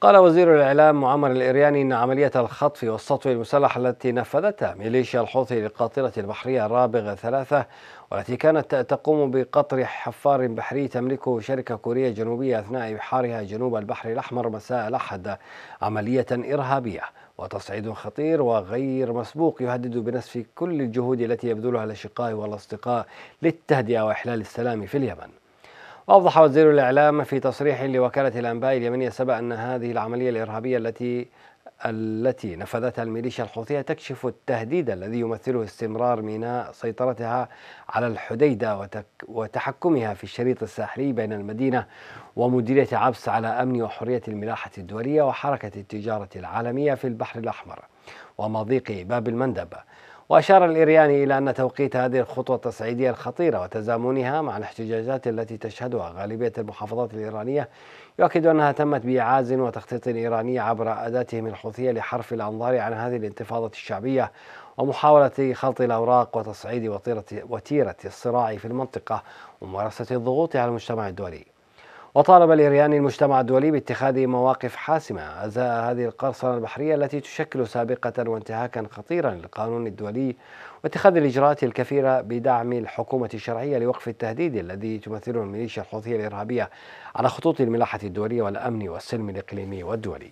قال وزير الإعلام معمر الإرياني إن عملية الخطف والسطو المسلح التي نفذتها ميليشيا الحوثي للقاطرة البحرية رابغ ثلاثة والتي كانت تقوم بقطر حفار بحري تملكه شركة كورية جنوبية أثناء بحارها جنوب البحر الأحمر مساء الأحد عملية إرهابية وتصعيد خطير وغير مسبوق يهدد بنسف كل الجهود التي يبذلها الأشقاء والأصدقاء للتهدئة وإحلال السلام في اليمن أوضح وزير الإعلام في تصريح لوكالة الأنباء اليمنية سبأ أن هذه العملية الإرهابية التي التي نفذتها الميليشيا الحوثية تكشف التهديد الذي يمثله استمرار ميناء سيطرتها على الحديدة وتحكمها في الشريط الساحلي بين المدينة ومديرية عبس على أمن وحرية الملاحة الدولية وحركة التجارة العالمية في البحر الأحمر ومضيق باب المندب وأشار الإرياني إلى أن توقيت هذه الخطوة التصعيدية الخطيرة وتزامنها مع الاحتجاجات التي تشهدها غالبية المحافظات الإيرانية يؤكد أنها تمت بإعاز وتخطيط إيراني عبر أداتهم الحوثية لحرف الأنظار عن هذه الانتفاضة الشعبية ومحاولة خلط الأوراق وتصعيد وتيرة الصراع في المنطقة وممارسة الضغوط على المجتمع الدولي وطالب الإيراني المجتمع الدولي باتخاذ مواقف حاسمة أزاء هذه القرصنة البحرية التي تشكل سابقة وانتهاكا خطيرا للقانون الدولي واتخاذ الإجراءات الكثيرة بدعم الحكومة الشرعية لوقف التهديد الذي تمثله الميليشيا الحوثية الإرهابية على خطوط الملاحة الدولية والأمن والسلم الإقليمي والدولي